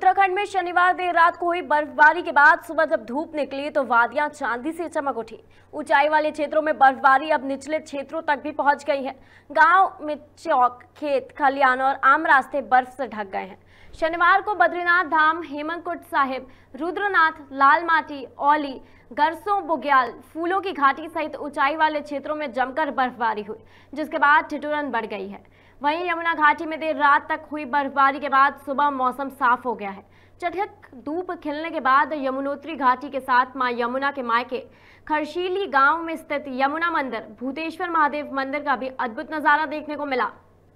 उत्तराखंड में शनिवार देर रात को हुई बर्फबारी के बाद सुबह जब धूप निकली तो वादियां चांदी से चमक उठी ऊंचाई वाले क्षेत्रों में बर्फबारी अब निचले क्षेत्रों तक भी पहुंच गई है गांव में चौक खेत खलियान और आम रास्ते बर्फ से ढक गए हैं शनिवार को बद्रीनाथ धाम हेमंकुट साहिब रुद्रनाथ लालमाटी औली गरसों बुग्याल फूलों की घाटी सहित ऊंचाई वाले क्षेत्रों में जमकर बर्फबारी हुई जिसके बाद ठिठुरन बढ़ गई है वहीं यमुना घाटी में देर रात तक हुई बर्फबारी के बाद सुबह मौसम साफ हो गया है चटक धूप खिलने के बाद यमुनोत्री घाटी के साथ मां यमुना के मायके खरशीली गांव में स्थित यमुना मंदिर भूतेश्वर महादेव मंदिर का भी अद्भुत नज़ारा देखने को मिला